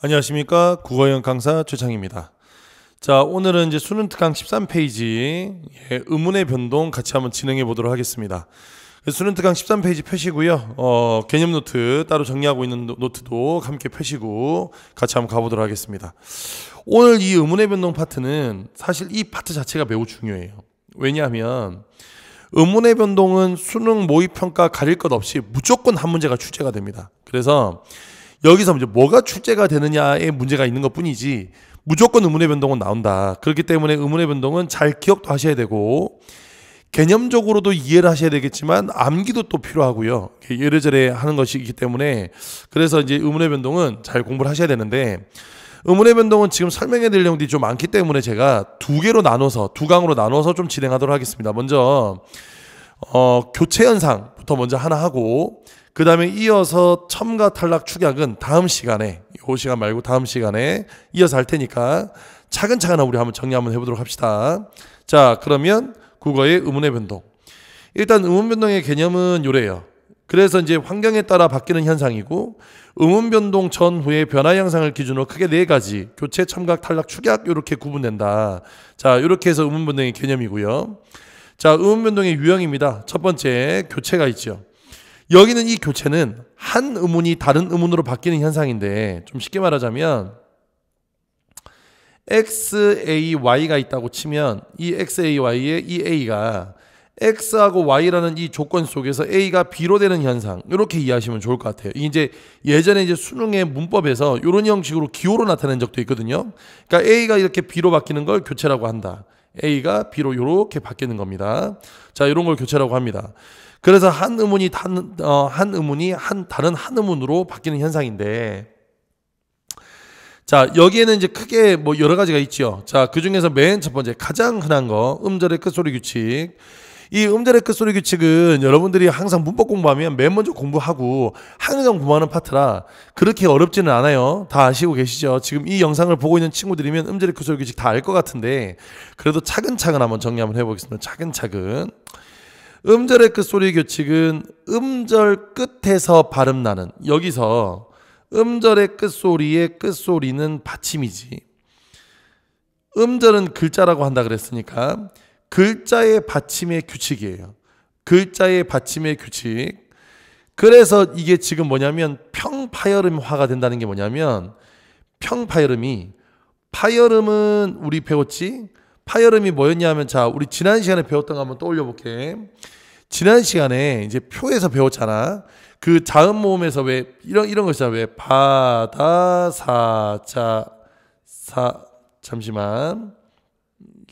안녕하십니까 국어영 강사 최창입니다. 자 오늘은 이제 수능 특강 13페이지 예, 의문의 변동 같이 한번 진행해 보도록 하겠습니다. 그 수능 특강 13페이지 표시고요. 어, 개념 노트 따로 정리하고 있는 노트도 함께 표시고 같이 한번 가보도록 하겠습니다. 오늘 이 의문의 변동 파트는 사실 이 파트 자체가 매우 중요해요. 왜냐하면 의문의 변동은 수능 모의 평가 가릴 것 없이 무조건 한 문제가 출제가 됩니다. 그래서 여기서 이제 뭐가 출제가 되느냐에 문제가 있는 것 뿐이지 무조건 의문의 변동은 나온다. 그렇기 때문에 의문의 변동은 잘 기억도 하셔야 되고 개념적으로도 이해를 하셔야 되겠지만 암기도 또 필요하고요. 여러 저래 하는 것이기 때문에 그래서 이제 의문의 변동은 잘 공부를 하셔야 되는데 의문의 변동은 지금 설명해 드릴 내용들이 좀 많기 때문에 제가 두 개로 나눠서 두 강으로 나눠서 좀 진행하도록 하겠습니다. 먼저 어, 교체 현상부터 먼저 하나 하고 그 다음에 이어서 첨가 탈락 축약은 다음 시간에 이 시간 말고 다음 시간에 이어서 할 테니까 차근차근 우리 한번 정리 한번 해보도록 합시다. 자 그러면 국어의 의문의 변동 일단 의문 변동의 개념은 요래요. 그래서 이제 환경에 따라 바뀌는 현상이고 음운 변동 전후의 변화 양상을 기준으로 크게 네 가지 교체 첨각 탈락 축약 이렇게 구분된다. 자 이렇게 해서 음운 변동의 개념이고요. 자 음운 변동의 유형입니다. 첫 번째 교체가 있죠. 여기는 이 교체는 한 음운이 다른 음운으로 바뀌는 현상인데 좀 쉽게 말하자면 XAY가 있다고 치면 이 x a y 에이 A가 x하고 y라는 이 조건 속에서 a가 b로 되는 현상 이렇게 이해하시면 좋을 것 같아요. 이제 예전에 이제 수능의 문법에서 이런 형식으로 기호로 나타낸 적도 있거든요. 그러니까 a가 이렇게 b로 바뀌는 걸 교체라고 한다. a가 b로 이렇게 바뀌는 겁니다. 자 이런 걸 교체라고 합니다. 그래서 한 의문이 단, 어, 한의이한 다른 한 의문으로 바뀌는 현상인데 자 여기에는 이제 크게 뭐 여러 가지가 있죠. 자그 중에서 맨 첫 번째 가장 흔한 거 음절의 끝소리 규칙. 이 음절의끝 소리 규칙은 여러분들이 항상 문법 공부하면 맨 먼저 공부하고 항상 공부하는 파트라 그렇게 어렵지는 않아요. 다 아시고 계시죠? 지금 이 영상을 보고 있는 친구들이면 음절의끝 소리 규칙 다 알 것 같은데 그래도 차근차근 한번 정리 한번 해보겠습니다. 차근차근. 음절의 끝 소리 규칙은 음절 끝에서 발음 나는 여기서 음절의 끝 소리의 끝 소리는 받침이지. 음절은 글자라고 한다 그랬으니까 글자의 받침의 규칙이에요. 글자의 받침의 규칙. 그래서 이게 지금 뭐냐면 평파열음화가 된다는 게 뭐냐면 평파열음이 파열음은 우리 배웠지? 파열음이 뭐였냐면 자 우리 지난 시간에 배웠던 거 한번 떠올려 볼게. 지난 시간에 이제 표에서 배웠잖아. 그 자음 모음에서 왜 이런 이런 것이잖아. 왜 바다 사자 사 잠시만.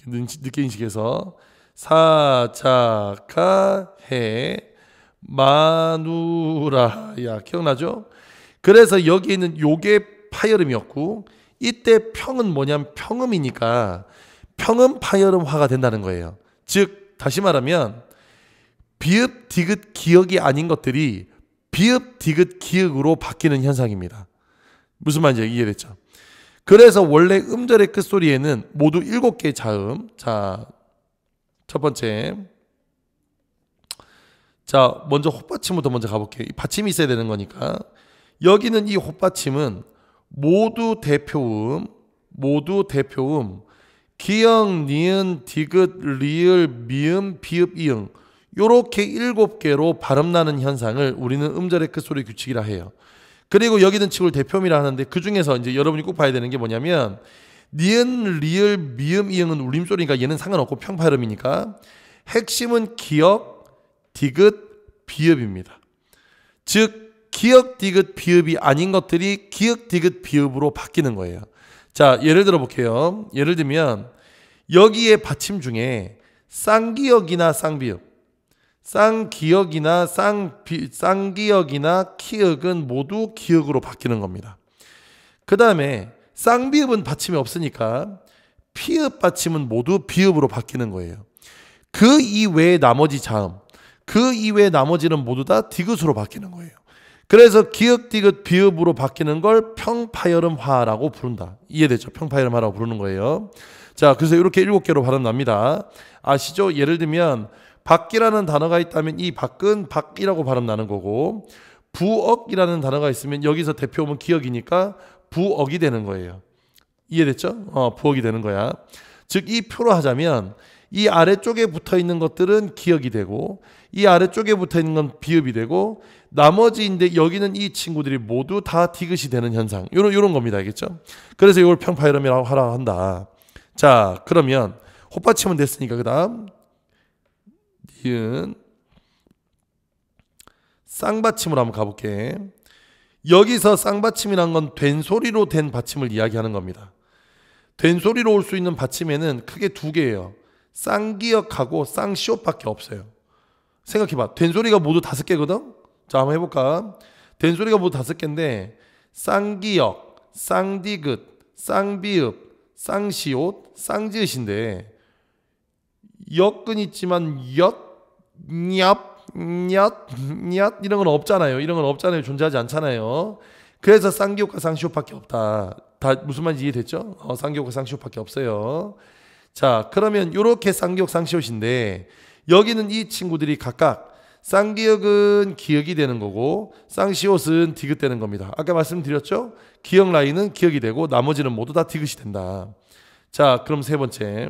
느게인식에서 사자카해 마누라야 기억나죠? 그래서 여기 있는 요게 파열음이었고 이때 평은 뭐냐면 평음이니까 평음 파열음화가 된다는 거예요. 즉 다시 말하면 비읍 디귿 기역이 아닌 것들이 비읍 디귿 기역으로 바뀌는 현상입니다. 무슨 말인지 이해됐죠? 그래서 원래 음절의 끝소리에는 모두 일곱 개의 자음. 자, 첫 번째. 자, 먼저 헛받침부터 먼저 가볼게요. 이 받침이 있어야 되는 거니까. 여기는 이 헛받침은 모두 대표음, 모두 대표음, 기역, 니은, 디귿, 리을, 미음, 비읍, 이응. 요렇게 일곱 개로 발음나는 현상을 우리는 음절의 끝소리 규칙이라 해요. 그리고 여기는 친구를 대표미라 하는데 그 중에서 이제 여러분이 꼭 봐야 되는 게 뭐냐면 니은 리을 미음 이응은 울림소리니까 얘는 상관없고 평파음이니까 핵심은 기역 디귿 비읍입니다. 즉 기역 디귿 비읍이 아닌 것들이 기역 디귿 비읍으로 바뀌는 거예요. 자 예를 들어 볼게요. 예를 들면 여기에 받침 중에 쌍기역이나 쌍비읍 쌍기역이나 쌍비, 쌍기역이나 키읔은 모두 기역으로 바뀌는 겁니다. 그 다음에 쌍비읍은 받침이 없으니까 피읍 받침은 모두 비읍으로 바뀌는 거예요. 그 이외의 나머지 자음, 그 이외의 나머지는 모두 다 디귿으로 바뀌는 거예요. 그래서 기역, 디귿, 비읍으로 바뀌는 걸 평파열음화라고 부른다. 이해되죠? 평파열음화라고 부르는 거예요. 자, 그래서 이렇게 일곱 개로 발음납니다. 아시죠? 예를 들면 밖이라는 단어가 있다면 이 밖은 밖이라고 발음 나는 거고 부엌이라는 단어가 있으면 여기서 대표음 기억이니까 부엌이 되는 거예요. 이해됐죠? 어, 부엌이 되는 거야. 즉 이 표로 하자면 이 아래쪽에 붙어 있는 것들은 기억이 되고 이 아래쪽에 붙어 있는 건 비읍이 되고 나머지인데 여기는 이 친구들이 모두 다 디귿이 되는 현상. 요런 요런 겁니다. 알겠죠? 그래서 이걸 평파이름이라고 하라 한다. 자, 그러면 호받 치면 됐으니까 그다음 이은 쌍받침으로 한번 가볼게. 여기서 쌍받침이란 건 된소리로 된 받침을 이야기하는 겁니다. 된소리로 올 수 있는 받침에는 크게 두 개예요. 쌍기역하고 쌍시옷밖에 없어요. 생각해봐. 된소리가 모두 다섯 개거든? 자, 한번 해볼까? 된소리가 모두 다섯 개인데, 쌍기역, 쌍디귿, 쌍비읍, 쌍시옷, 쌍지읒인데, 역은 있지만 엿, nhập, 엿, 엿 이런 건 없잖아요. 이런 건 없잖아요. 존재하지 않잖아요. 그래서 쌍기옥과 쌍시옷밖에 없다. 다 무슨 말인지 이해됐죠? 어, 쌍기옥과 쌍시옷밖에 없어요. 자, 그러면 이렇게 쌍기옥, 쌍시옷인데 여기는 이 친구들이 각각 쌍기역은 기억이 되는 거고 쌍시옷은 디귿 되는 겁니다. 아까 말씀드렸죠? 기억 라인은 기억이 되고 나머지는 모두 다 디귿이 된다. 자, 그럼 세 번째.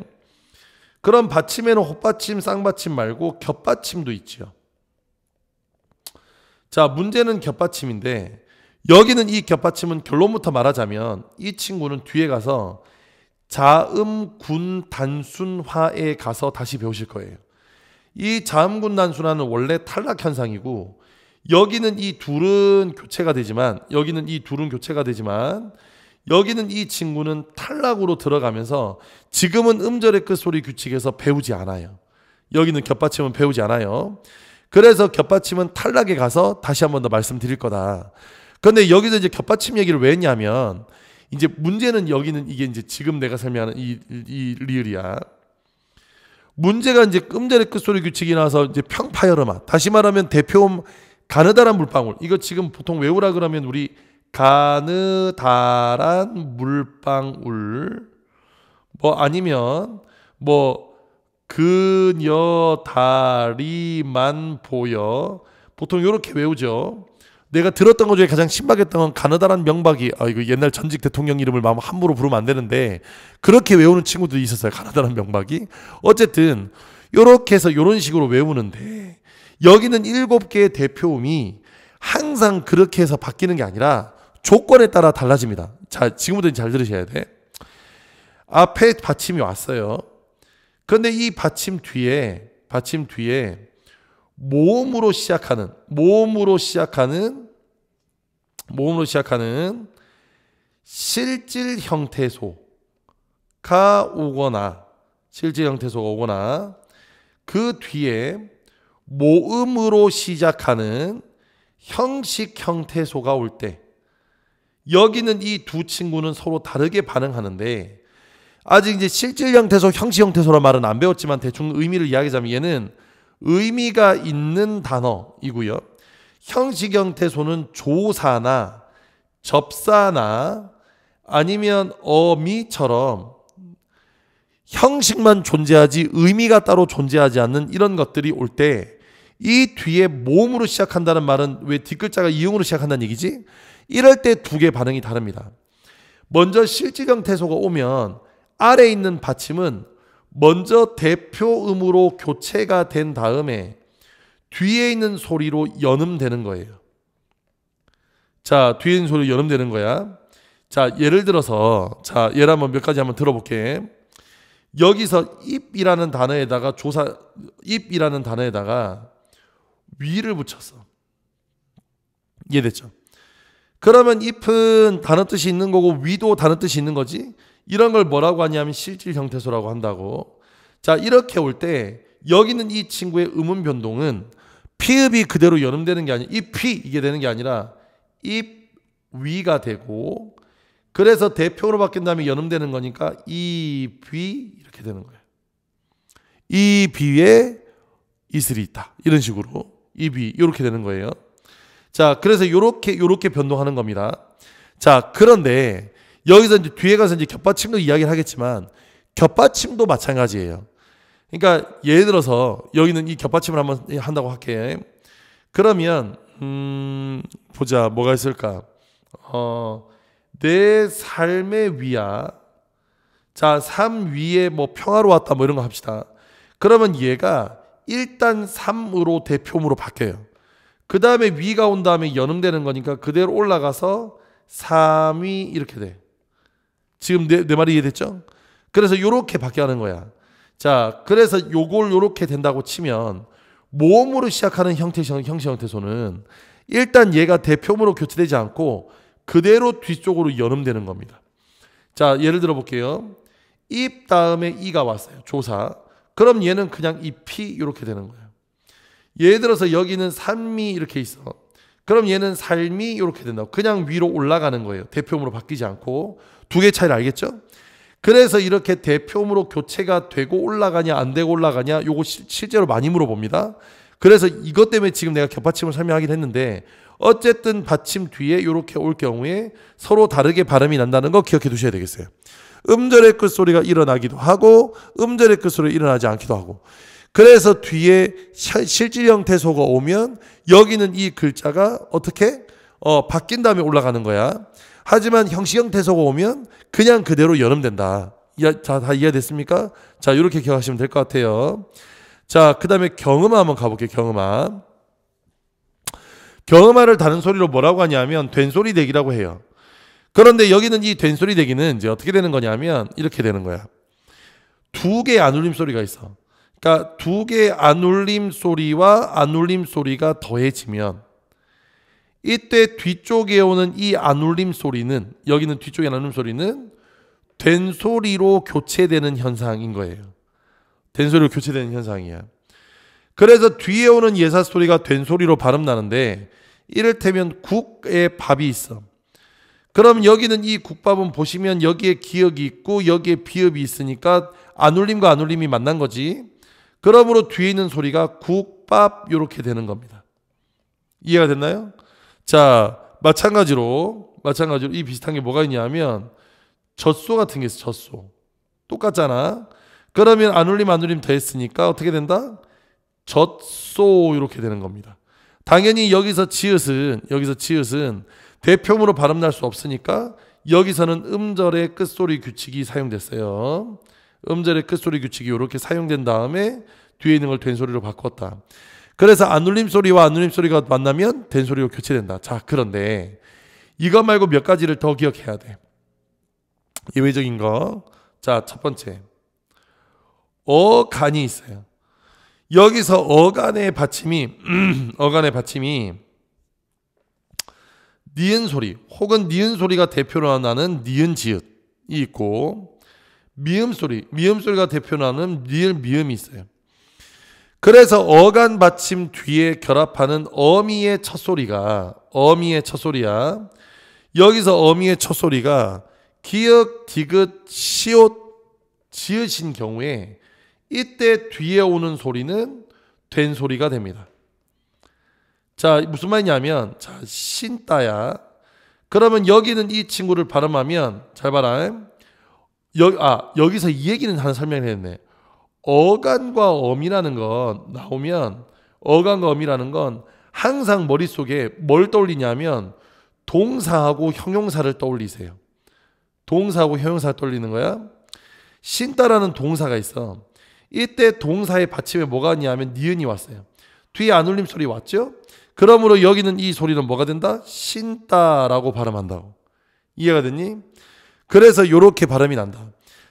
그런 받침에는 헛받침, 쌍받침 말고 겹받침도 있지요. 자, 문제는 겹받침인데 여기는 이 겹받침은 결론부터 말하자면 이 친구는 뒤에 가서 자음군 단순화에 가서 다시 배우실 거예요. 이 자음군 단순화는 원래 탈락 현상이고 여기는 이 둘은 교체가 되지만 여기는 이 둘은 교체가 되지만 여기는 이 친구는 탈락으로 들어가면서 지금은 음절의 끝 그 소리 규칙에서 배우지 않아요. 여기는 겹받침은 배우지 않아요. 그래서 겹받침은 탈락에 가서 다시 한 번 더 말씀드릴 거다. 그런데 여기서 이제 겹받침 얘기를 왜 했냐면 이제 문제는 여기는 이게 이제 지금 내가 설명하는 이, 이 리을이야. 문제가 이제 끔절의 끝소리 그 규칙이 나서 이제 평파열음아 다시 말하면 대표음 가느다란 물방울 이거 지금 보통 외우라 그러면 우리 가느다란 물방울 뭐 아니면 뭐 그녀 다리만 보여 보통 이렇게 외우죠. 내가 들었던 것 중에 가장 신박했던 건 가느다란 명박이 아 이거 옛날 전직 대통령 이름을 마음 함부로 부르면 안 되는데 그렇게 외우는 친구들이 있었어요. 가느다란 명박이 어쨌든 요렇게 해서 요런 식으로 외우는데 여기는 일곱 개의 대표음이 항상 그렇게 해서 바뀌는 게 아니라 조건에 따라 달라집니다. 자, 지금부터 잘 들으셔야 돼. 앞에 받침이 왔어요. 그런데 이 받침 뒤에 받침 뒤에 모음으로 시작하는 모음으로 시작하는 모음으로 시작하는 실질 형태소가 오거나 실질 형태소가 오거나 그 뒤에 모음으로 시작하는 형식 형태소가 올때 여기는 이 두 친구는 서로 다르게 반응하는데 아직 이제 실질 형태소, 형식 형태소란 말은 안 배웠지만 대충 의미를 이야기하자면 얘는 의미가 있는 단어이고요. 형식 형태소는 조사나 접사나 아니면 어미처럼 형식만 존재하지 의미가 따로 존재하지 않는 이런 것들이 올 때 이 뒤에 몸으로 시작한다는 말은 왜 뒷글자가 이용으로 시작한다는 얘기지? 이럴 때 두개의 반응이 다릅니다. 먼저 실질형 태소가 오면 아래 있는 받침은 먼저 대표음으로 교체가 된 다음에 뒤에 있는 소리로 연음되는 거예요. 자, 뒤에 있는 소리로 연음되는 거야. 자, 예를 들어서 자, 예를 한번 몇 가지 한번 들어볼게. 여기서 입이라는 단어에다가 조사 입이라는 단어에다가 위를 붙였어. 이해됐죠? 그러면 if은 다른 뜻이 있는 거고 위도 다른 뜻이 있는 거지. 이런 걸 뭐라고 하냐면 실질 형태소라고 한다고. 자, 이렇게 올 때 여기 있는 이 친구의 음운 변동은 피읍이 그대로 연음되는 게 아니라 if이 게 되는 게 아니라 입 위가 되고 그래서 대표로 바뀐 다음에 연음되는 거니까 입위 이렇게 되는 거예요. 이비에 이슬이 있다. 이런 식으로 이비 이렇게 되는 거예요. 자, 그래서 요렇게, 요렇게 변동하는 겁니다. 자, 그런데 여기서 이제 뒤에 가서 이제 겹받침도 이야기를 하겠지만 겹받침도 마찬가지예요. 그러니까 예를 들어서 여기는 이 겹받침을 한번 한다고 할게. 그러면, 음, 보자. 뭐가 있을까? 어, 내 삶의 위야. 자, 삶 위에 뭐 평화로웠다 뭐 이런 거 합시다. 그러면 얘가 일단 삶으로 대표음으로 바뀌어요. 그 다음에 위가 온 다음에 연음되는 거니까 그대로 올라가서 3위 이렇게 돼. 지금 내, 내 말이 이해됐죠? 그래서 요렇게 바뀌어 하는 거야. 자, 그래서 요걸 요렇게 된다고 치면 모음으로 시작하는 형태, 형식 형태소는 일단 얘가 대표음으로 교체되지 않고 그대로 뒤쪽으로 연음되는 겁니다. 자, 예를 들어 볼게요. 입 다음에 이가 왔어요. 조사. 그럼 얘는 그냥 이피 이렇게 되는 거예요. 예를 들어서 여기는 산미 이렇게 있어. 그럼 얘는 삶이 이렇게 된다. 그냥 위로 올라가는 거예요. 대표음으로 바뀌지 않고 두 개 차이를 알겠죠? 그래서 이렇게 대표음으로 교체가 되고 올라가냐 안 되고 올라가냐 요거 시, 실제로 많이 물어봅니다. 그래서 이것 때문에 지금 내가 겹받침을 설명하긴 했는데 어쨌든 받침 뒤에 이렇게 올 경우에 서로 다르게 발음이 난다는 거 기억해 두셔야 되겠어요. 음절의 끝소리가 일어나기도 하고 음절의 끝소리가 일어나지 않기도 하고 그래서 뒤에 실질 형태 소가 오면 여기는 이 글자가 어떻게 어, 바뀐 다음에 올라가는 거야. 하지만 형식 형태 소가 오면 그냥 그대로 연음된다. 자, 다 이해됐습니까? 자, 이렇게 기억하시면 될 것 같아요. 자, 그 다음에 경음아 한번 가볼게요, 경음아. 경음아를 다른 소리로 뭐라고 하냐면 된소리 대기라고 해요. 그런데 여기는 이 된소리 대기는 이제 어떻게 되는 거냐면 이렇게 되는 거야. 두 개의 안울림 소리가 있어. 그러니까 두 개의 안울림 소리와 안울림 소리가 더해지면 이때 뒤쪽에 오는 이 안울림 소리는 여기는 뒤쪽에 안울림 소리는 된 소리로 교체되는 현상인 거예요. 된 소리로 교체되는 현상이야. 그래서 뒤에 오는 예사 소리가 된 소리로 발음 나는데 이를테면 국에 밥이 있어. 그럼 여기는 이 국밥은 보시면 여기에 기억이 있고 여기에 비읍이 있으니까 안울림과 안울림이 만난 거지. 그러므로 뒤에 있는 소리가 국밥 이렇게 되는 겁니다. 이해가 됐나요? 자, 마찬가지로 마찬가지로 이 비슷한 게 뭐가 있냐면 젖소 같은 게 있어. 젖소. 똑같잖아. 그러면 안 울림 안 울림 더 했으니까 어떻게 된다? 젖소 이렇게 되는 겁니다. 당연히 여기서 지읒은 여기서 지읒은 대표음으로 발음날 수 없으니까 여기서는 음절의 끝소리 규칙이 사용됐어요. 음절의 끝소리 규칙이 이렇게 사용된 다음에 뒤에 있는 걸 된소리로 바꿨다. 그래서 안울림 소리와 안울림 소리가 만나면 된소리로 교체된다. 자, 그런데 이것 말고 몇 가지를 더 기억해야 돼. 예외적인 거. 자, 첫 번째. 어간이 있어요. 여기서 어간의 받침이 어간의 받침이 니은 소리 혹은 니은 소리가 대표로 나는 니은 지읒이 있고 미음 소리, 미음 소리가 대표나는 니을 미음이 있어요. 그래서 어간 받침 뒤에 결합하는 어미의 첫 소리가 어미의 첫 소리야. 여기서 어미의 첫 소리가 기역, 디귿, 시옷 지으신 경우에 이때 뒤에 오는 소리는 된 소리가 됩니다. 자, 무슨 말이냐면 자, 신따야. 그러면 여기는 이 친구를 발음하면 잘 봐라. 여기 아 여기서 이 얘기는 하나 설명을했네 어간과 엄이라는 건 나오면 어간과 엄이라는 건 항상 머릿속에 뭘 떠올리냐면 동사하고 형용사를 떠올리세요. 동사하고 형용사 떠올리는 거야. 신다라는 동사가 있어. 이때 동사의 받침에 뭐가 왔냐면 니은이 왔어요. 뒤에 안울림 소리 왔죠? 그러므로 여기는 이 소리는 뭐가 된다? 신다라고 발음한다고. 이해가 됐니? 그래서 이렇게 발음이 난다.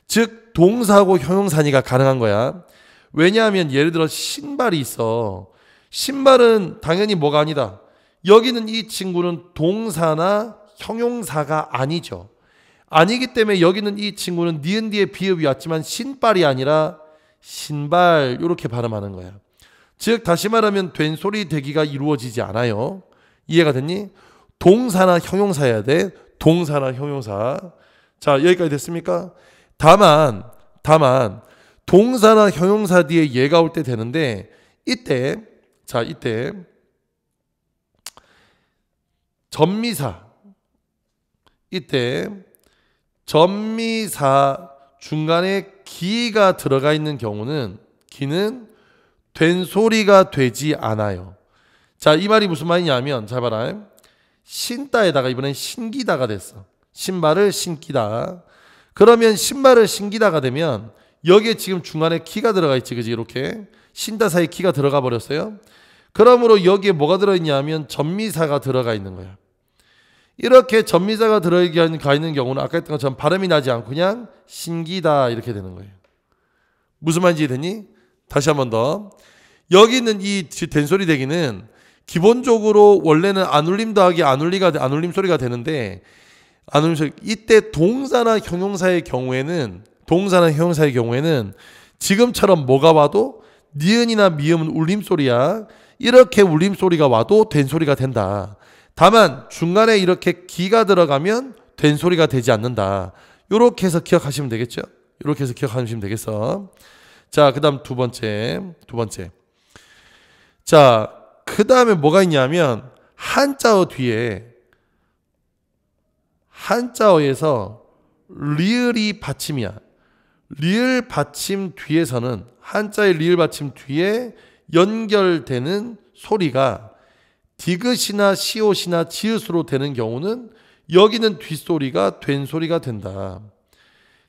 즉 동사하고 형용사니가 가능한 거야. 왜냐하면 예를 들어 신발이 있어. 신발은 당연히 뭐가 아니다. 여기는 이 친구는 동사나 형용사가 아니죠. 아니기 때문에 여기는 이 친구는 니은 뒤에 비읍이 왔지만 신발이 아니라 신발 이렇게 발음하는 거야. 즉 다시 말하면 된소리 되기가 이루어지지 않아요. 이해가 됐니? 동사나 형용사여야 돼. 동사나 형용사. 자, 여기까지 됐습니까? 다만, 다만, 동사나 형용사 뒤에 예가 올 때 되는데, 이때, 자, 이때, 전미사. 이때, 전미사 중간에 기가 들어가 있는 경우는, 기는 된소리가 되지 않아요. 자, 이 말이 무슨 말이냐면, 잘 봐라. 신따에다가 이번엔 신기다가 됐어. 신발을 신기다. 그러면 신발을 신기다가 되면 여기에 지금 중간에 키가 들어가 있지, 그지? 이렇게 신다 사이 키가 들어가 버렸어요. 그러므로 여기에 뭐가 들어있냐면 전미사가 들어가 있는 거야. 이렇게 전미사가 들어가 있는 경우는 아까 했던 것처럼 발음이 나지 않고 그냥 신기다 이렇게 되는 거예요. 무슨 말인지 되니? 다시 한 번 더. 여기 있는 이 된소리 대기는 기본적으로 원래는 안울림 도하기 안울리가 안울림 소리가 되는데 아누면서 이때 동사나 형용사의 경우에는 동사나 형용사의 경우에는 지금처럼 뭐가 와도 니은이나 미음은 울림소리야. 이렇게 울림소리가 와도 된소리가 된다. 다만 중간에 이렇게 기가 들어가면 된소리가 되지 않는다. 이렇게 해서 기억하시면 되겠죠? 이렇게 해서 기억하시면 되겠어. 자, 그 다음 두 번째. 두 번째. 자, 그 다음에 뭐가 있냐면 한자어 뒤에 한자어에서 리을이 받침이야. 리을 받침 뒤에서는 한자의 리을 받침 뒤에 연결되는 소리가 디귿이나 시옷이나 지읒으로 되는 경우는 여기는 뒷소리가 된소리가 된다.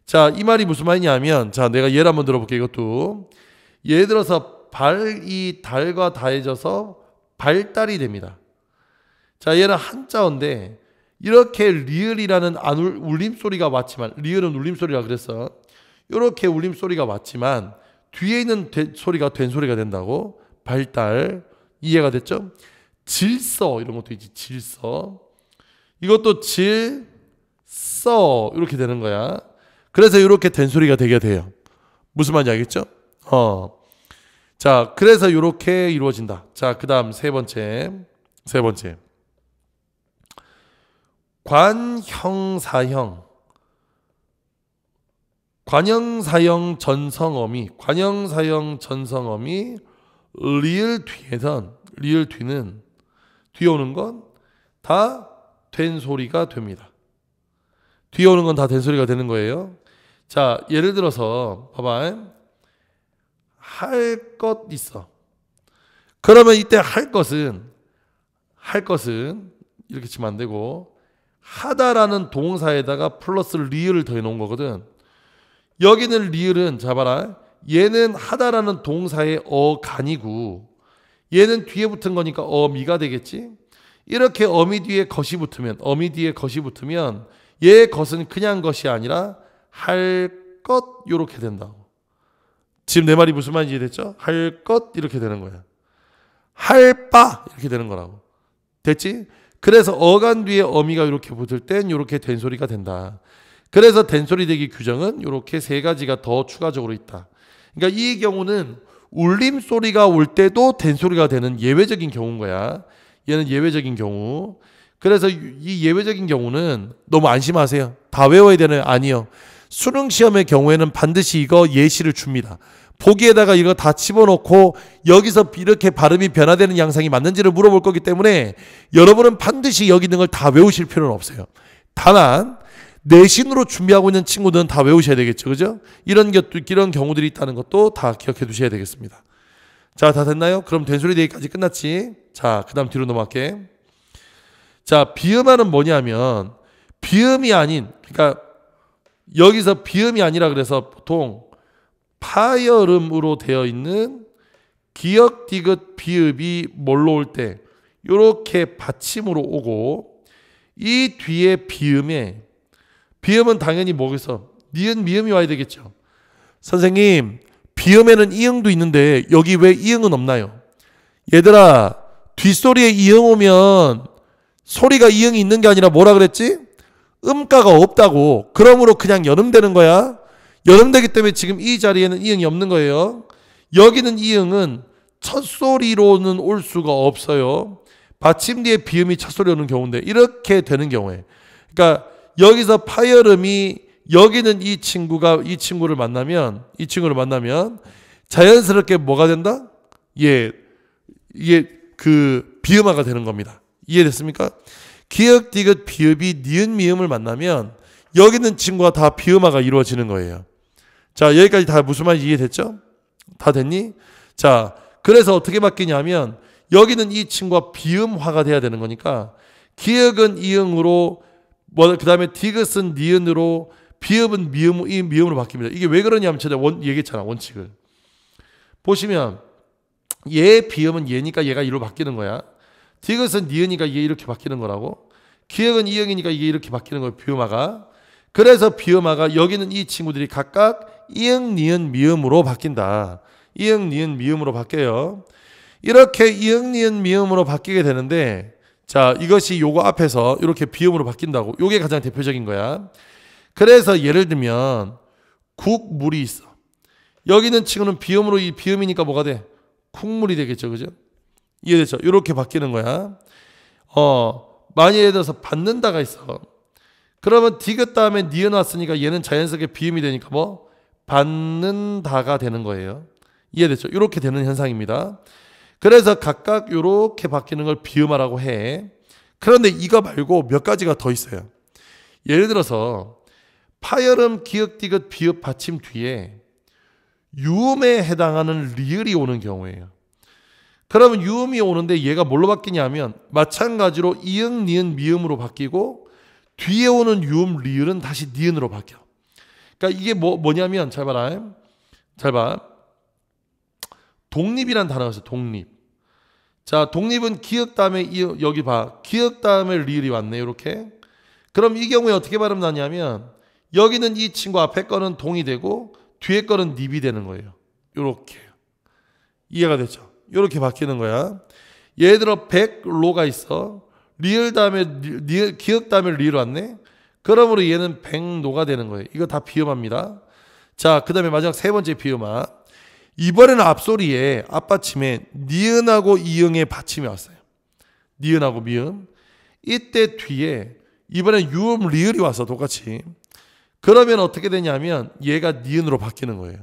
자, 이 말이 무슨 말이냐면 자, 내가 예를 한번 들어볼게 이것도. 예를 들어서 발이 달과 다해져서 발달이 됩니다. 자, 얘는 한자어인데 이렇게 리을이라는 안 울, 울림소리가 왔지만 리을은 울림소리라 그랬어 이렇게 울림소리가 왔지만 뒤에 있는 되, 소리가 된 소리가 된다고 발달 이해가 됐죠? 질서 이런 것도 있지 질서 이것도 질서 이렇게 되는 거야 그래서 이렇게 된 소리가 되게 돼요 무슨 말인지 알겠죠? 어. 자 그래서 이렇게 이루어진다 자그 다음 세 번째 세 번째 관형사형 관형사형 전성어미 관형사형 전성어미 리을 뒤에선 리을 뒤는 뒤오는 건 다 된 소리가 됩니다. 뒤오는 건 다 된 소리가 되는 거예요. 자 예를 들어서 봐봐 할 것 있어. 그러면 이때 할 것은 할 것은 이렇게 치면 안 되고 하다라는 동사에다가 플러스 리을 더해 놓은 거거든. 여기는 리을은 잡아라. 얘는 하다라는 동사의 어간이고 얘는 뒤에 붙은 거니까 어미가 되겠지. 이렇게 어미 뒤에 것이 붙으면 어미 뒤에 것이 붙으면 얘 것은 그냥 것이 아니라 할 것 요렇게 된다고. 지금 내 말이 무슨 말인지 됐죠할 것 이렇게 되는 거야. 할 바 이렇게 되는 거라고. 됐지? 그래서 어간 뒤에 어미가 이렇게 붙을 땐 이렇게 된 소리가 된다. 그래서 된소리 되기 규정은 이렇게 세 가지가 더 추가적으로 있다. 그러니까 이 경우는 울림 소리가 올 때도 된소리가 되는 예외적인 경우인 거야. 얘는 예외적인 경우. 그래서 이 예외적인 경우는 너무 안심하세요. 다 외워야 되는 아니요. 수능 시험의 경우에는 반드시 이거 예시를 줍니다. 보기에다가 이거 다 집어넣고 여기서 이렇게 발음이 변화되는 양상이 맞는지를 물어볼 거기 때문에 여러분은 반드시 여기 있는 걸 다 외우실 필요는 없어요. 다만 내신으로 준비하고 있는 친구들은 다 외우셔야 되겠죠. 그죠? 이런 것 이런 경우들이 있다는 것도 다 기억해 두셔야 되겠습니다. 자, 다 됐나요? 그럼 된소리 대기까지 끝났지. 자, 그다음 뒤로 넘어갈게. 자, 비음화는 뭐냐면 비음이 아닌 그러니까 여기서 비음이 아니라 그래서 보통 파열음으로 되어 있는 기역 디귿 비읍이 뭘로 올 때 이렇게 받침으로 오고 이 뒤에 비음에 비음은 당연히 목에서 니은 미음이 와야 되겠죠. 선생님 비음에는 이응도 있는데 여기 왜 이응은 없나요? 얘들아 뒷소리에 이응 오면 소리가 이응이 있는 게 아니라 뭐라 그랬지? 음가가 없다고. 그러므로 그냥 연음되는 거야. 여름되기 때문에 지금 이 자리에는 이응이 없는 거예요. 여기는 이응은 첫 소리로는 올 수가 없어요. 받침 뒤에 비음이 첫 소리로 오는 경우인데 이렇게 되는 경우에 그러니까 여기서 파열음이 여기는 이 친구가 이 친구를 만나면 이 친구를 만나면 자연스럽게 뭐가 된다? 예. 이게 그 비음화가 되는 겁니다. 이해됐습니까? 기역 디귿 비읍이 니은 미음을 만나면 여기는 친구가 다 비음화가 이루어지는 거예요. 자, 여기까지 다 무슨 말인지 이해됐죠? 다 됐니? 자, 그래서 어떻게 바뀌냐면 여기는 이친구가 비음화가 돼야 되는 거니까 기역은 이응으로 뭐 그다음에 디귿은 니은으로 비읍은 미음 이 미음으로 바뀝니다. 이게 왜 그러냐면 제가 원 얘기했잖아 원칙을 보시면 얘 비음은 얘니까 얘가 이로 바뀌는 거야. 디귿은 니은이니까얘 이렇게 바뀌는 거라고. 기역은 이응이니까 이게 이렇게 바뀌는 거예요. 비음화가. 그래서 비음화가 여기는 이 친구들이 각각 이응, 니은, 미음으로 바뀐다. 이응, 니은, 미음으로 바뀌어요. 이렇게 이응, 니은, 미음으로 바뀌게 되는데 자, 이것이 요거 앞에서 이렇게 비음으로 바뀐다고. 요게 가장 대표적인 거야. 그래서 예를 들면 국물이 있어. 여기는 지금은 비음으로 이 비음이니까 뭐가 돼? 국물이 되겠죠. 그죠? 이해됐죠? 요렇게 바뀌는 거야. 어, 만약 예를 들어서 받는다가 있어. 그러면 디귿 다음에 니은 왔으니까 얘는 자연스럽게 비음이 되니까 뭐 받는다가 되는 거예요. 이해됐죠? 이렇게 되는 현상입니다. 그래서 각각 이렇게 바뀌는 걸 비음화라고 해. 그런데 이거 말고 몇 가지가 더 있어요. 예를 들어서 파열음, 기역, 디귿, 비읍, 받침 뒤에 유음에 해당하는 리을이 오는 경우에요. 그러면 유음이 오는데 얘가 뭘로 바뀌냐면 마찬가지로 이응, 니은, 미음으로 바뀌고 뒤에 오는 유음, 리을은 다시 니은으로 바뀌어. 그러니까 이게 뭐, 뭐냐면 잘 봐라. 잘 봐. 독립이란 단어가 있어. 독립. 자, 독립은 기역 다음에 여기 봐. 기역 다음에 리을이 왔네. 이렇게. 그럼 이 경우에 어떻게 발음 나냐면 여기는 이 친구 앞에 거는 동이 되고 뒤에 거는 닙이 되는 거예요. 이렇게 이해가 되죠? 이렇게 바뀌는 거야. 예를 들어 백로가 있어. 리을 다음에 리, 기억 다음에 리로 왔네. 그러므로 얘는 백노가 되는 거예요. 이거 다 비음합니다. 자, 그 다음에 마지막 세 번째 비음아. 이번에는 앞소리에 앞받침에 니은하고 이응의 받침이 왔어요. 니은하고 미음. 이때 뒤에 이번엔 유음 리을이 와서 똑같이. 그러면 어떻게 되냐면 얘가 니은으로 바뀌는 거예요.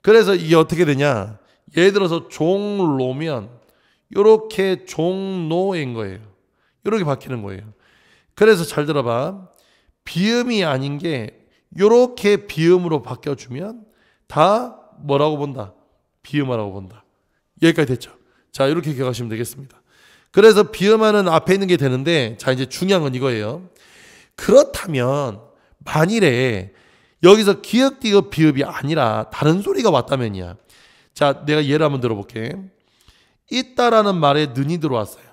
그래서 이게 어떻게 되냐? 예를 들어서 종로면 이렇게 종로인 거예요. 이렇게 바뀌는 거예요. 그래서 잘 들어봐. 비음이 아닌 게이렇게 비음으로 바뀌어 주면 다 뭐라고 본다. 비음하라고 본다. 여기까지 됐죠. 자, 이렇게 기억하시면 되겠습니다. 그래서 비음하는 앞에 있는 게 되는데 자, 이제 중요한 건 이거예요. 그렇다면 만일에 여기서 기역디귿 비읍이 아니라 다른 소리가 왔다면이야. 자, 내가 예를 한번 들어볼게. 있다라는 말에 눈이 들어왔어요.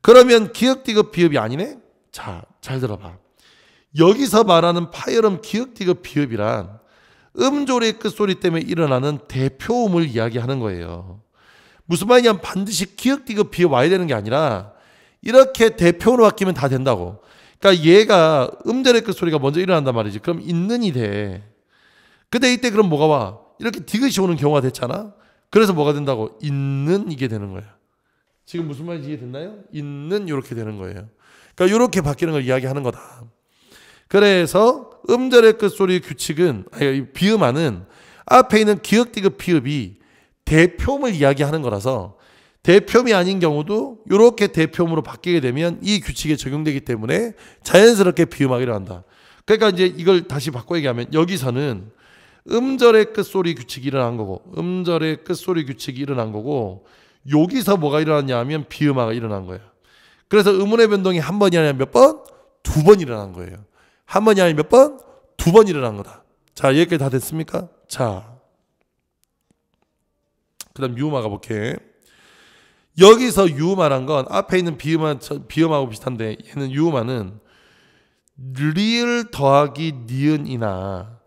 그러면 기역디귿 비읍이 아니네? 자, 잘 들어봐. 여기서 말하는 파열음 기역디귿 비읍이란 음조의 끝소리 때문에 일어나는 대표음을 이야기하는 거예요. 무슨 말이냐면 반드시 기역디귿 비읍 와야 되는 게 아니라 이렇게 대표음으로 바뀌면 다 된다고. 그러니까 얘가 음절의 끝소리가 먼저 일어난단 말이지. 그럼 있는이 돼. 근데 이때 그럼 뭐가 와? 이렇게 디귿이 오는 경우가 됐잖아. 그래서 뭐가 된다고? 있는 이게 되는 거야. 지금 무슨 말인지 이해됐나요? 있는 이렇게 되는 거예요. 그러니까 이렇게 바뀌는 걸 이야기하는 거다. 그래서 음절의 끝소리의 규칙은 아니, 비음안는 앞에 있는 기역디귿 비읍이 대표음을 이야기하는 거라서 대표음이 아닌 경우도 이렇게 대표음으로 바뀌게 되면 이 규칙에 적용되기 때문에 자연스럽게 비음하기로 한다. 그러니까 이제 이걸 다시 바꿔 얘기하면 여기서는 음절의 끝소리 규칙이 일어난 거고 음절의 끝소리 규칙이 일어난 거고 여기서 뭐가 일어났냐 하면 비음화가 일어난 거예요. 그래서 음운의 변동이 한 번이 아니라 몇 번? 두 번 일어난 거예요. 한 번이 아니면 몇 번? 두 번 일어난 거다. 자, 여기까지 다 됐습니까? 자. 그 다음 유음 가볼게. 여기서 유음란건 앞에 있는 비음아, 비음하고 비슷한데 얘는 유음는 리을 더하기 니은이나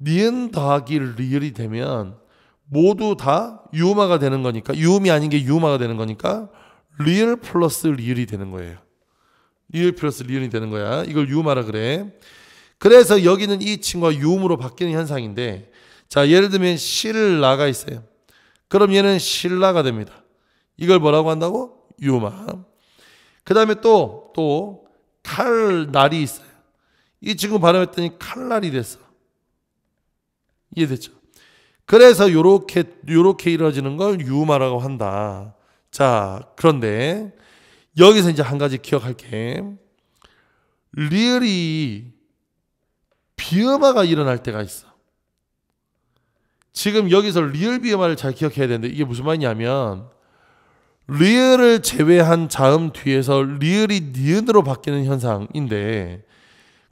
니은 더하기 리을이 되면 모두 다유음가 되는 거니까 유음이 아닌 게유음가 되는 거니까 리을 플러스 리을이 되는 거예요. 리을 플러스 리을이 되는 거야. 이걸 유음하라 그래. 그래서 여기는 이 친구가 유음으로 바뀌는 현상인데 자 예를 들면 실라가 있어요. 그럼 얘는 실라가 됩니다. 이걸 뭐라고 한다고? 유마. 그 다음에 또, 또, 칼날이 있어요. 이 친구 발음했더니 칼날이 됐어. 이해됐죠? 그래서 요렇게, 요렇게 이루어지는 걸 유마라고 한다. 자, 그런데 여기서 이제 한 가지 기억할게. 리얼이 비어화가 일어날 때가 있어. 지금 여기서 리얼 비어화를잘 기억해야 되는데 이게 무슨 말이냐면 리얼을 제외한 자음 뒤에서 리얼이 니은으로 바뀌는 현상인데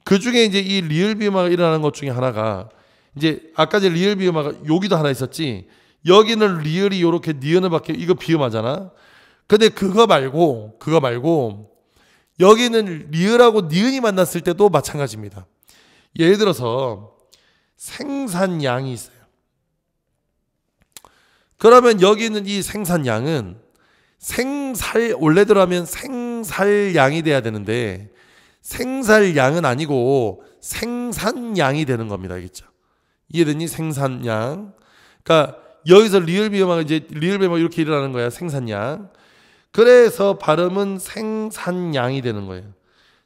그 중에 이제 이 리얼 비어화가 일어나는 것 중에 하나가 이제 아까 제 리얼 비어화가 여기도 하나 있었지 여기는 리얼이 이렇게 니은을 바뀌 이거 비어마잖아. 근데 그거 말고 그거 말고 여기는 리을하고 니은이 만났을 때도 마찬가지입니다. 예를 들어서 생산량이 있어요. 그러면 여기는 이 생산량은 생살 원래대로 하면 생살량이 돼야 되는데 생살량은 아니고 생산량이 되는 겁니다. 알겠죠? 이해되니 생산량. 그러니까 여기서 리을 비어마가 이제 리을 비어마 이렇게 일어나는 거야. 생산량. 그래서 발음은 생산량이 되는 거예요.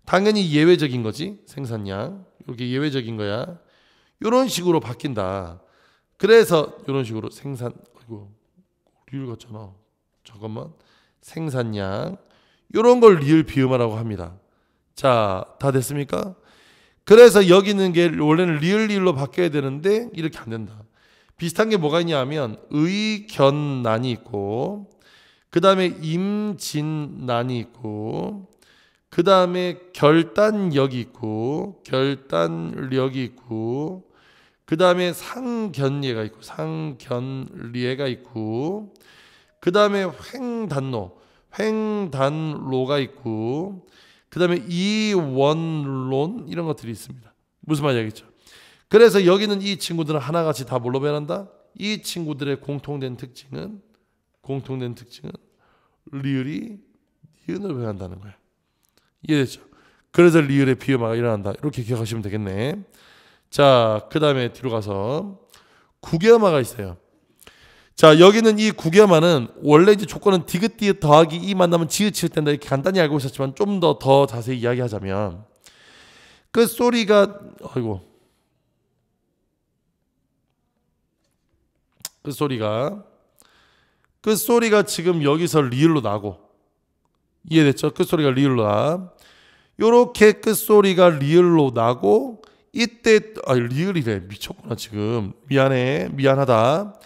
당연히 예외적인 거지. 생산량. 이렇게 예외적인 거야. 이런 식으로 바뀐다. 그래서 이런 식으로 생산 이고 리을 같잖아. 잠깐만. 생산량. 이런 걸 리을 비음하라고 합니다. 자, 다 됐습니까? 그래서 여기 있는 게 원래는 리을 리을로 바뀌어야 되는데 이렇게 안 된다. 비슷한 게 뭐가 있냐 하면 의견난이 있고 그 다음에 임진난이 있고, 그 다음에 결단력이 있고, 결단력이 있고, 그 다음에 상견례가 있고, 상견례가 있고, 그 다음에 횡단로, 횡단로가 있고, 그 다음에 이원론 이런 것들이 있습니다. 무슨 말이지 알겠죠? 그래서 여기는 이 친구들은 하나같이 다 뭘로 변한다? 이 친구들의 공통된 특징은 공통된 특징은 리을이 니은을 회한다는 거야. 이해됐죠? 그래서 리을의 비음화가 일어난다. 이렇게 기억하시면 되겠네. 자, 그 다음에 뒤로 가서 구개음화가 있어요. 자, 여기는 이 구개음화는 원래 이제 조건은 디귿디 더하기 이 만나면 지읒칠 텐데 이렇게 간단히 알고 있었지만 좀 더더 더 자세히 이야기하자면 그 소리가 아이고 그 소리가 그 소리가 지금 여기서 리을로 나고 이해됐죠? 그 소리가 리을로 나. 요렇게 그 소리가 리을로 나고 이때 아 리을이래 미쳤구나 지금 미안해 미안하다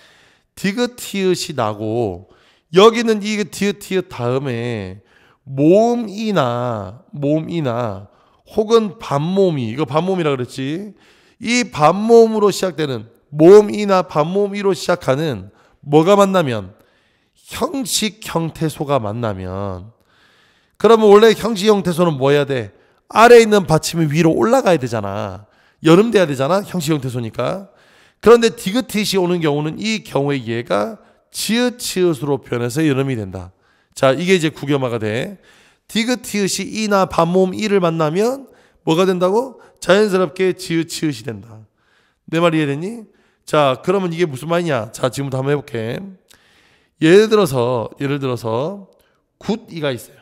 디귿티읕이 나고 여기는 이 디귿티읕 다음에 모음이나 모음이나 혹은 반모음이 이거 반모음이라 그랬지 이 반모음으로 시작되는 모음이나 반모음으로 시작하는 뭐가 만나면 형식 형태소가 만나면 그러면 원래 형식 형태소는 뭐 해야 돼? 아래에 있는 받침이 위로 올라가야 되잖아. 여름 돼야 되잖아. 형식 형태소니까. 그런데 디귿틽이 오는 경우는 이 경우의 얘가 지읒치읒으로 변해서 여름이 된다. 자, 이게 이제 구겸화가 돼. 디귿틽이 티 이나 반모음 이를 만나면 뭐가 된다고? 자연스럽게 지읒치읒이 된다. 내 말 이해됐니? 자, 그러면 이게 무슨 말이냐? 자, 지금부터 한번 해볼게. 예를 들어서 예를 들어서 굿이가 있어요.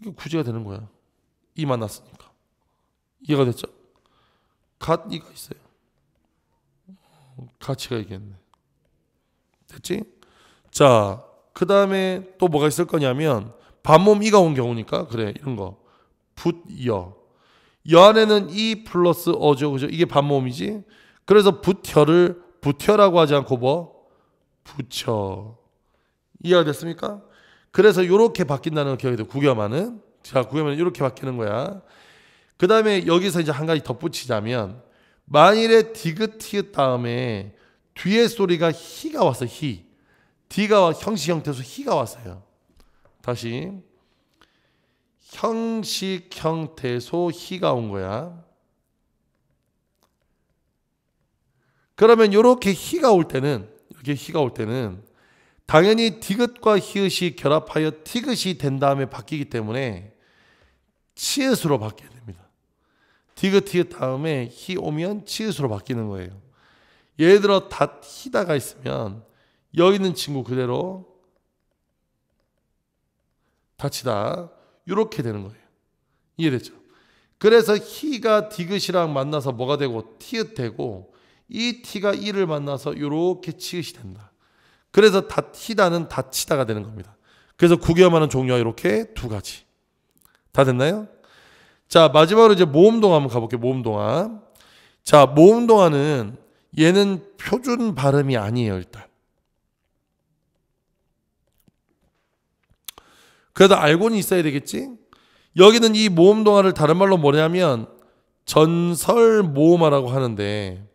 이게 구제가 되는 거야. 이 만났으니까 이해가 됐죠? 갓이가 있어요. 가치가 얘기네 됐지? 자, 그 다음에 또 뭐가 있을 거냐면 반몸 이가 온 경우니까 그래 이런 거 붓여 여 안에는 이 플러스 어죠 그죠? 이게 반몸이지. 그래서 붓혀를 부텨라고 하지 않고 뭐부처 이해가 됐습니까? 그래서 이렇게 바뀐다는 기억이 돼 구겸하는 자 구겸하는 이렇게 바뀌는 거야. 그 다음에 여기서 이제 한 가지 덧붙이자면 만일에 디귿티귿 다음에 뒤에 소리가 히가 왔어 히 디가 형식 형태수 히가 왔어요. 다시 형식 형태소 히가 온 거야. 그러면 이렇게 희가 올 때는 이렇게 희가 올 때는 당연히 디귿과 히읗이 결합하여 티귿이 된 다음에 바뀌기 때문에 치읓으로 바뀌게 됩니다. 디귿 티읗 다음에 히 오면 치읓으로 바뀌는 거예요. 예를 들어 닷 히다가 있으면 여기 있는 친구 그대로 다치다 이렇게 되는 거예요. 이해됐죠? 그래서 히가 디귿이랑 만나서 뭐가 되고 티읓 되고 이 T가 1를 만나서 이렇게 치읓이 된다. 그래서 다, 히다는 다치다가 되는 겁니다. 그래서 구경하는 종류가 이렇게 두 가지. 다 됐나요? 자, 마지막으로 이제 모음동화 한번 가볼게요. 모음동화. 자, 모음동화는 얘는 표준 발음이 아니에요, 일단. 그래도 알고는 있어야 되겠지? 여기는 이 모음동화를 다른 말로 뭐냐면 전설 모음화라고 하는데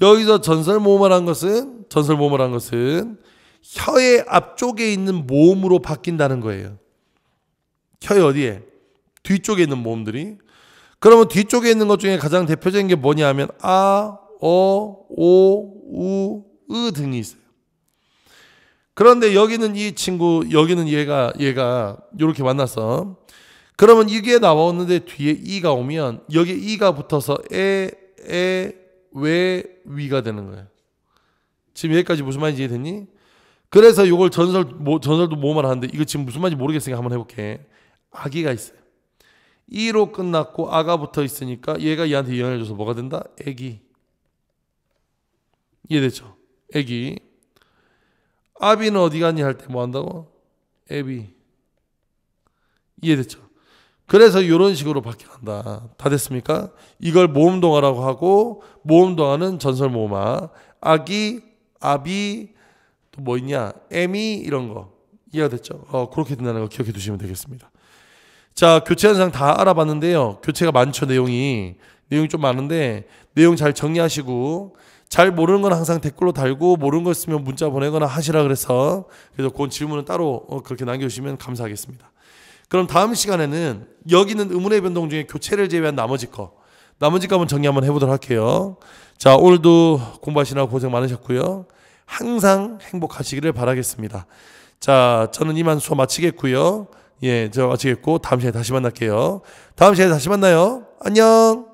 여기서 전설 모음을한 것은 전설 모음을한 것은 혀의 앞쪽에 있는 모음으로 바뀐다는 거예요. 혀 어디에? 뒤쪽에 있는 모음들이. 그러면 뒤쪽에 있는 것 중에 가장 대표적인 게 뭐냐 면 아, 어, 오, 우, 으 등이 있어요. 그런데 여기는 이 친구, 여기는 얘가, 얘가 이렇게 만났어. 그러면 이게 나왔는데 뒤에 이가 오면 여기 이가 붙어서 에, 에, 왜, 위가 되는 거예요. 지금 여기까지 무슨 말인지 이해됐니? 그래서 이걸 전설 모, 뭐, 전설도 모음 하는데 이거 지금 무슨 말인지 모르겠으니까 한번 해볼게. 아기가 있어요. 이로 끝났고 아가 붙어 있으니까 얘가 얘한테 영향을 줘서 뭐가 된다? 애기. 이해됐죠? 애기. 아비는 어디 갔니 할 때 뭐 한다고? 애비. 이해됐죠? 그래서 이런 식으로 바뀌는다. 다 됐습니까? 이걸 모음동화라고 하고 모음동화는 전설 모음화, 아기, 아비 또 뭐 있냐, 에미 이런 거 이해가 됐죠? 어, 그렇게 된다는 거 기억해 두시면 되겠습니다. 자 교체 현상 다 알아봤는데요. 교체가 많죠 내용이 내용이 좀 많은데 내용 잘 정리하시고 잘 모르는 건 항상 댓글로 달고 모르는 거 있으면 문자 보내거나 하시라 그래서 그래서 그건 질문은 따로 어, 그렇게 남겨주시면 감사하겠습니다. 그럼 다음 시간에는 여기 는 의문의 변동 중에 교체를 제외한 나머지 거 나머지 값은 정리 한번 해보도록 할게요. 자 오늘도 공부하시느라 고생 많으셨고요. 항상 행복하시기를 바라겠습니다. 자 저는 이만 수업 마치겠고요. 예, 저 마치겠고 다음 시간에 다시 만날게요. 다음 시간에 다시 만나요. 안녕.